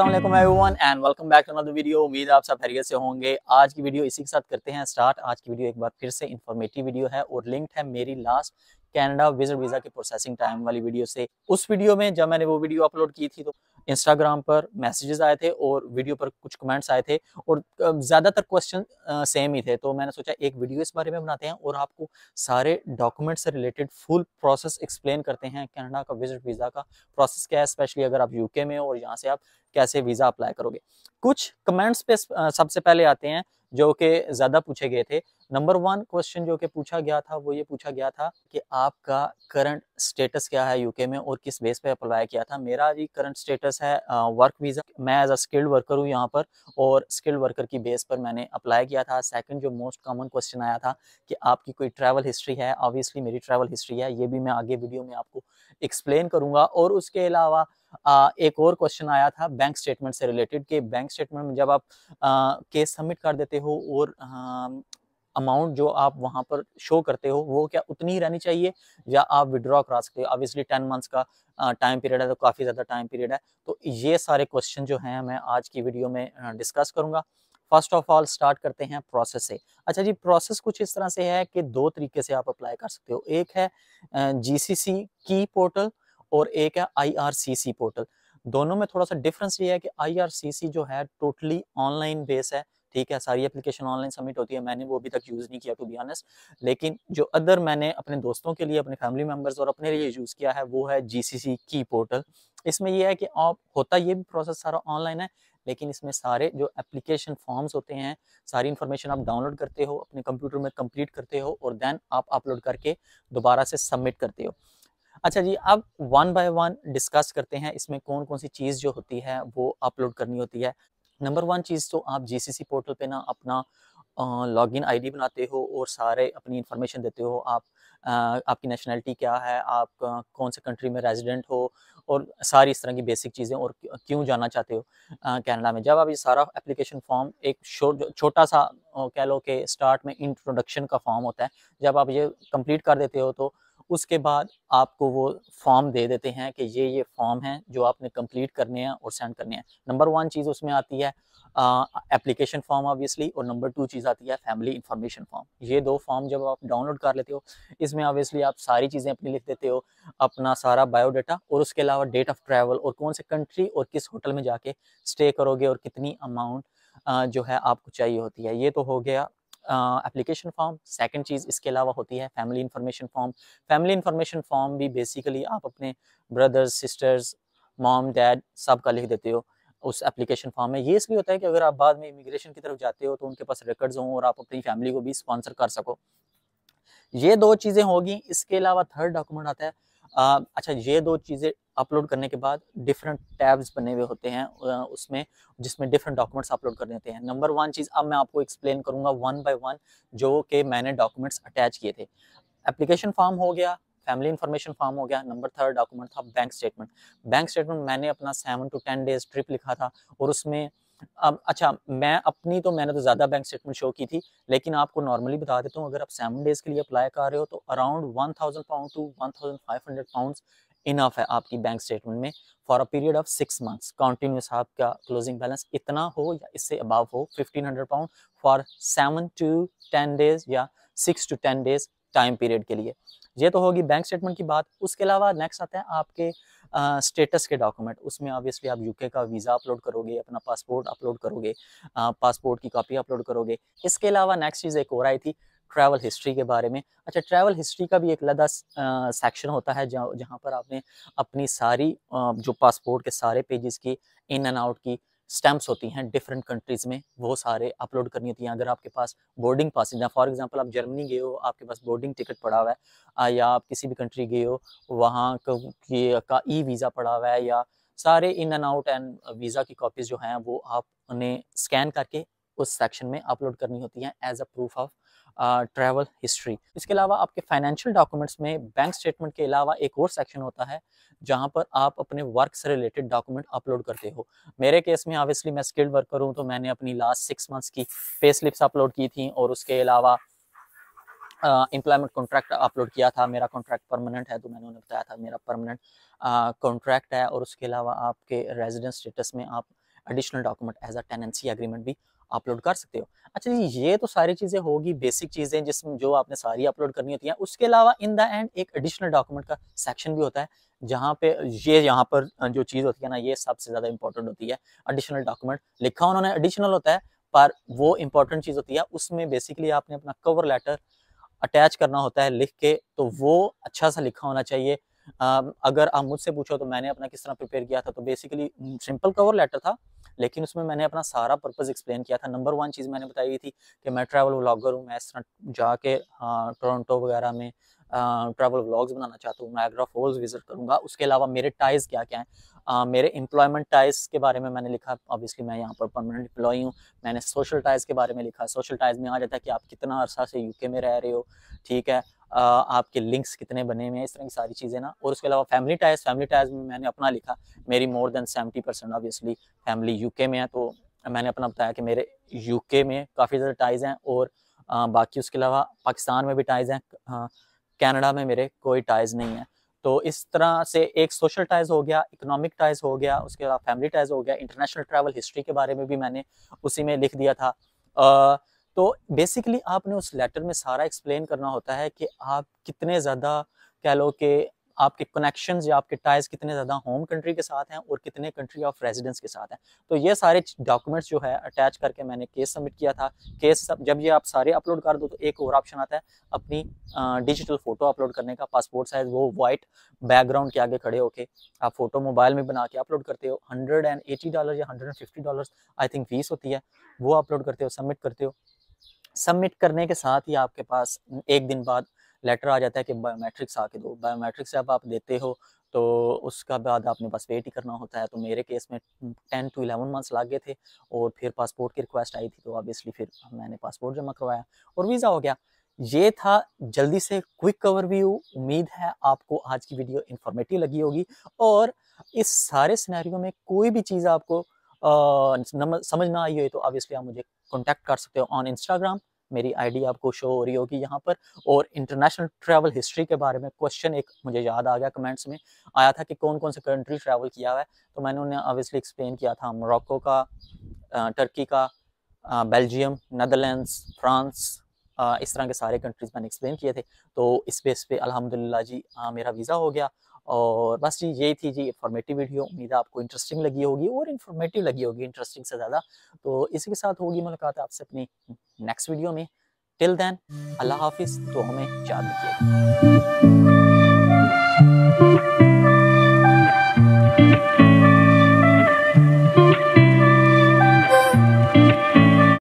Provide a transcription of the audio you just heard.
Aslam everyone and welcome back to another video उम्मीद आप सब हरियत से होंगे आज की वीडियो इसी के साथ करते हैं स्टार्ट आज की वीडियो एक बार फिर से इन्फॉर्मेटिव वीडियो है और लिंक है मेरी लास्ट कनाडा विजिट वीज़ा के प्रोसेसिंग टाइम वाली वीडियो से उस वीडियो में जब मैंने वो वीडियो अपलोड की थी तो इंस्टाग्राम पर मैसेजेस आए थे और वीडियो पर कुछ कमेंट्स आए थे और ज़्यादातर क्वेश्चन सेम ही थे तो मैंने सोचा एक वीडियो इस बारे में बनाते हैं और आपको सारे डॉक्यूमेंट्स से रिलेटेड फुल प्रोसेस एक्सप्लेन करते हैं कनाडा का विजिट वीज़ा का प्रोसेस क्या है स्पेशली अगर आप यूके में हो और यहाँ से आप कैसे वीज़ा अप्लाई करोगे कुछ कमेंट्स पे सबसे पहले आते हैं जो कि ज़्यादा पूछे गए थे नंबर वन क्वेश्चन जो कि पूछा गया था वो ये पूछा गया था कि आपका करंट स्टेटस क्या है यूके में और किस बेस पे अप्लाई किया था मेरा जी करंट स्टेटस है वर्क वीज़ा मैं एज अ स्किल्ड वर्कर हूँ यहाँ पर और स्किल्ड वर्कर की बेस पर मैंने अप्लाई किया था सेकंड जो मोस्ट कॉमन क्वेश्चन आया था कि आपकी कोई ट्रैवल हिस्ट्री है ऑब्वियसली मेरी ट्रैवल हिस्ट्री है ये भी मैं आगे वीडियो में आपको एक्सप्लेन करूंगा और उसके अलावा एक और क्वेश्चन आया था बैंक स्टेटमेंट से रिलेटेड कि बैंक स्टेटमेंट में जब आप केस सबमिट कर देते हो और अमाउंट जो आप वहाँ पर शो करते हो वो क्या उतनी ही रहनी चाहिए या आप विड्रॉ करा सकते हो ऑब्वियसली टेन मंथ्स का टाइम पीरियड है तो काफ़ी ज़्यादा टाइम पीरियड है तो ये सारे क्वेश्चन जो हैं मैं आज की वीडियो में डिस्कस करूँगा फर्स्ट ऑफ ऑल स्टार्ट करते हैं प्रोसेस से अच्छा जी प्रोसेस कुछ इस तरह से है कि दो तरीके से आप अप्लाई कर सकते हो एक है जीसीसी की पोर्टल और एक है आईआरसीसी पोर्टल दोनों में थोड़ा सा डिफरेंस ये है कि आईआरसीसी जो है टोटली ऑनलाइन बेस है ठीक है सारी एप्लीकेशन ऑनलाइन सबमिट होती है मैंने वो अभी तक यूज़ नहीं किया टू बी ऑनेस्ट लेकिन जो अदर मैंने अपने दोस्तों के लिए अपने फैमिली मेम्बर्स और अपने लिए यूज़ किया है वो है जीसीसी की पोर्टल इसमें यह है कि आप होता ये भी प्रोसेस सारा ऑनलाइन है लेकिन इसमें सारे जो एप्लीकेशन फॉर्म्स होते हैं सारी इन्फॉर्मेशन आप डाउनलोड करते हो अपने कंप्यूटर में कंप्लीट करते हो और देन आप अपलोड करके दोबारा से सबमिट करते हो अच्छा जी अब वन बाय वन डिस्कस करते हैं इसमें कौन कौन सी चीज़ जो होती है वो अपलोड करनी होती है नंबर वन चीज़ तो आप जी पोर्टल पर ना अपना लॉगिन आईडी बनाते हो और सारे अपनी इन्फॉर्मेशन देते हो आप आपकी नेशनैलिटी क्या है आप कौन से कंट्री में रेजिडेंट हो और सारी इस तरह की बेसिक चीज़ें और क्यों जाना चाहते हो कनाडा में जब आप ये सारा एप्लीकेशन फॉर्म एक छोटा सा कह लो कि स्टार्ट में इंट्रोडक्शन का फॉर्म होता है जब आप ये कंप्लीट कर देते हो तो उसके बाद आपको वो फॉर्म दे देते हैं कि ये ये फॉर्म है जो आपने कंप्लीट करने हैं और सेंड करने हैं नंबर वन चीज़ उसमें आती है एप्लीकेशन फॉर्म ऑब्वियसली और नंबर टू चीज़ आती है फैमिली इन्फॉर्मेशन फॉर्म ये दो फॉर्म जब आप डाउनलोड कर लेते हो इसमें ऑब्वियसली आप सारी चीज़ें अपनी लिख देते हो अपना सारा बायोडाटा और उसके अलावा डेट ऑफ ट्रैवल और कौन से कंट्री और किस होटल में जाके स्टे करोगे और कितनी अमाउंट जो है आपको चाहिए होती है ये तो हो गया एप्लीकेशन फॉर्म सेकंड चीज़ इसके अलावा होती है family information form family information form भी बेसिकली आप अपने ब्रदर्स सिस्टर्स मॉम डैड सब का लिख देते हो उस एप्लीकेशन फॉर्म में ये इसलिए होता है कि अगर आप बाद में इमिग्रेशन की तरफ जाते हो तो उनके पास रिकॉर्ड्स हों और आप अपनी फैमिली को भी स्पॉन्सर कर सको ये दो चीज़ें होगी इसके अलावा थर्ड डॉक्यूमेंट आता है आ, अच्छा ये दो चीज़ें अपलोड करने के बाद डिफरेंट टैब्स बने हुए होते हैं उसमें जिसमें डिफरेंट डॉक्यूमेंट्स अपलोड करने होते हैं नंबर वन चीज़ अब मैं आपको एक्सप्लेन करूँगा वन बाय वन जो कि मैंने डॉक्यूमेंट्स अटैच किए थे एप्लीकेशन फॉर्म हो गया फैमिली इन्फॉर्मेशन फॉर्म हो गया नंबर थर्ड डॉक्यूमेंट था बैंक स्टेटमेंट बैंक स्टेटमेंट मैंने अपना seven to ten days trip लिखा था और उसमें अब अच्छा मैं अपनी तो मैंने तो ज़्यादा बैंक स्टेटमेंट शो की थी लेकिन आपको नॉर्मली बता देता हूँ अगर आप सेवन डेज़ के लिए अप्लाई कर रहे हो तो around one thousand pound to one thousand five hundred pound enough है आपकी बैंक स्टेटमेंट में for a period of six months continuous आपका क्लोजिंग बैलेंस इतना हो या इससे अबाव हो fifteen hundred pound for seven to ten days या six to ten days time period के लिए ये तो होगी बैंक स्टेटमेंट की बात उसके अलावा नेक्स्ट आते हैं आपके स्टेटस के डॉक्यूमेंट उसमें ऑब्वियसली आप यूके का वीज़ा अपलोड करोगे अपना पासपोर्ट अपलोड करोगे पासपोर्ट की कॉपी अपलोड करोगे इसके अलावा नेक्स्ट चीज़ एक और आई थी ट्रैवल हिस्ट्री के बारे में अच्छा ट्रैवल हिस्ट्री का भी एक लदा सेक्शन होता है जहाँ पर आपने अपनी सारी जो पासपोर्ट के सारे पेजेस की इन एंड आउट की स्टैम्प्स होती हैं डिफरेंट कंट्रीज़ में वो सारे अपलोड करनी होती हैं अगर आपके पास बोर्डिंग पासिस हैं फॉर एग्जांपल आप जर्मनी गए हो आपके पास बोर्डिंग टिकट पड़ा हुआ है या आप किसी भी कंट्री गए हो वहाँ का ई वीज़ा पड़ा हुआ है या सारे in and out and visa की कॉपीज़ जो हैं वो आप उन्हें स्कैन करके उस सेक्शन में अपलोड करनी होती हैं as a proof of travel history इसके अलावा आपके फाइनेंशियल डॉक्यूमेंट्स में बैंक स्टेटमेंट के अलावा एक और सेक्शन होता है जहां पर आप अपने वर्क से रिलेटेड डॉक्यूमेंट अपलोड करते हो मेरे केस में ऑब्वियसली मैं स्किल्ड वर्कर हूं तो मैंने अपनी लास्ट सिक्स मंथ्स की पे स्लिप्स अपलोड की थी और उसके अलावा इम्प्लॉयमेंट कॉन्ट्रैक्ट अपलोड किया था मेरा कॉन्ट्रैक्ट परमानेंट है तो मैंने उन्हें बताया था मेरा परमानेंट कॉन्ट्रैक्ट है और उसके अलावा आपके रेजिडेंस स्टेटस में आप additional document as a tenancy agreement भी अपलोड कर सकते हो अच्छा जी ये तो सारी चीज़ें होगी बेसिक चीज़ें जिसमें जो आपने सारी अपलोड करनी होती हैं उसके अलावा इन द एंड एक एडिशनल डॉक्यूमेंट का सेक्शन भी होता है जहाँ पे ये यहाँ पर जो चीज़ होती है ना ये सबसे ज़्यादा इंपॉर्टेंट होती है एडिशनल डॉक्यूमेंट लिखा उन्होंने एडिशनल होता है पर वो इंपॉर्टेंट चीज़ होती है उसमें बेसिकली आपने अपना कवर लेटर अटैच करना होता है लिख के तो वो अच्छा सा लिखा होना चाहिए अगर आप मुझसे पूछो तो मैंने अपना किस तरह प्रिपेयर किया था तो बेसिकली सिंपल कवर लेटर था लेकिन उसमें मैंने अपना सारा पर्पज़ एक्सप्लेन किया था नंबर वन चीज़ मैंने बताई थी कि मैं ट्रैवल व्लागर हूँ मैं इस तरह जाके टोरंटो हाँ, वगैरह में ट्रैवल व्लॉग्स बनाना चाहता हूँ नायग्रा फॉल्स विजिट करूँगा उसके अलावा मेरे टाइज क्या क्या हैं मेरे एम्प्लॉयमेंट टाइज के बारे में मैंने लिखा ऑब्वियसली मैं यहाँ पर परमानेंट एम्प्लॉई हूँ मैंने सोशल टाइज के बारे में लिखा सोशल टाइज में आ जाता है कि आप कितना अरसा से यूके में रह रहे हो ठीक है आ, आपके लिंक्स कितने बने हुए हैं इस तरह की सारी चीज़ें ना और उसके अलावा फैमिली टाइज फैमिली टाइज में मैंने अपना लिखा मेरी more than seventy percent obviously family UK में है तो मैंने अपना बताया कि मेरे यूके में काफ़ी ज़्यादा टाइज हैं और आ, बाकी उसके अलावा पाकिस्तान में भी टाइज हैं कनाडा में मेरे कोई टाइज नहीं है तो इस तरह से एक सोशल टाइज हो गया इकोनॉमिक टाइज हो गया उसके अलावा फैमिली टाइज हो गया इंटरनेशनल ट्रैवल हिस्ट्री के बारे में भी मैंने उसी में लिख दिया था आ, तो बेसिकली आपने उस लेटर में सारा एक्सप्लेन करना होता है कि आप कितने ज़्यादा कह लो कि आपके कनेक्शन या आपके टाइज कितने ज़्यादा होम कंट्री के साथ हैं और कितने कंट्री ऑफ रेजिडेंस के साथ हैं तो ये सारे डॉक्यूमेंट्स जो है अटैच करके मैंने केस सबमिट किया था केस सब, जब ये आप सारे अपलोड कर दो तो एक और ऑप्शन आता है अपनी डिजिटल फ़ोटो अपलोड करने का पासपोर्ट साइज वो वाइट बैकग्राउंड के आगे खड़े होके आप फोटो मोबाइल में बना के अपलोड करते हो हंड्रेड एंड एटी डॉलर या hundred and fifty dollar I think fees होती है वो अपलोड करते हो सबमिट करते हो सबमिट करने के साथ ही आपके पास एक दिन बाद लेटर आ जाता है कि बायोमेट्रिक्स आके दो बायोमेट्रिक्स जब आप देते हो तो उसका बाद आपने बस वेट ही करना होता है तो मेरे केस में टेन टू इलेवन मंथ्स लग गए थे और फिर पासपोर्ट की रिक्वेस्ट आई थी तो ऑब्वियसली फिर मैंने पासपोर्ट जमा करवाया और वीज़ा हो गया ये था जल्दी से क्विक कवर व्यू उम्मीद है आपको आज की वीडियो इन्फॉर्मेटिव लगी होगी और इस सारे सिनेरियो में कोई भी चीज़ आपको आ, समझ ना आई हो तो ऑब्वियसली आप मुझे कॉन्टैक्ट कर सकते हो ऑन इंस्टाग्राम मेरी आईडी आपको शो हो रही होगी यहाँ पर और इंटरनेशनल ट्रैवल हिस्ट्री के बारे में क्वेश्चन एक मुझे याद आ गया कमेंट्स में आया था कि कौन कौन से कंट्री ट्रैवल किया हुआ है तो मैंने उन्हें ऑब्वियसली एक्सप्लेन किया था मोरक्को का टर्की का बेल्जियम नदरलैंड्स फ्रांस इस तरह के सारे कंट्रीज मैंने एक्सप्लेन किए थे तो इस बेस पे अलहमदिल्ला जी मेरा वीज़ा हो गया और बस जी यही थी जी इन्फॉर्मेटिव वीडियो उम्मीद है आपको इंटरेस्टिंग लगी होगी और इन्फॉर्मेटिव लगी होगी इंटरेस्टिंग से ज़्यादा तो इसी के साथ होगी मुलाकात आपसे अपनी नेक्स्ट वीडियो में टिल देन अल्लाह हाफिज़ तो हमें याद रखिएगा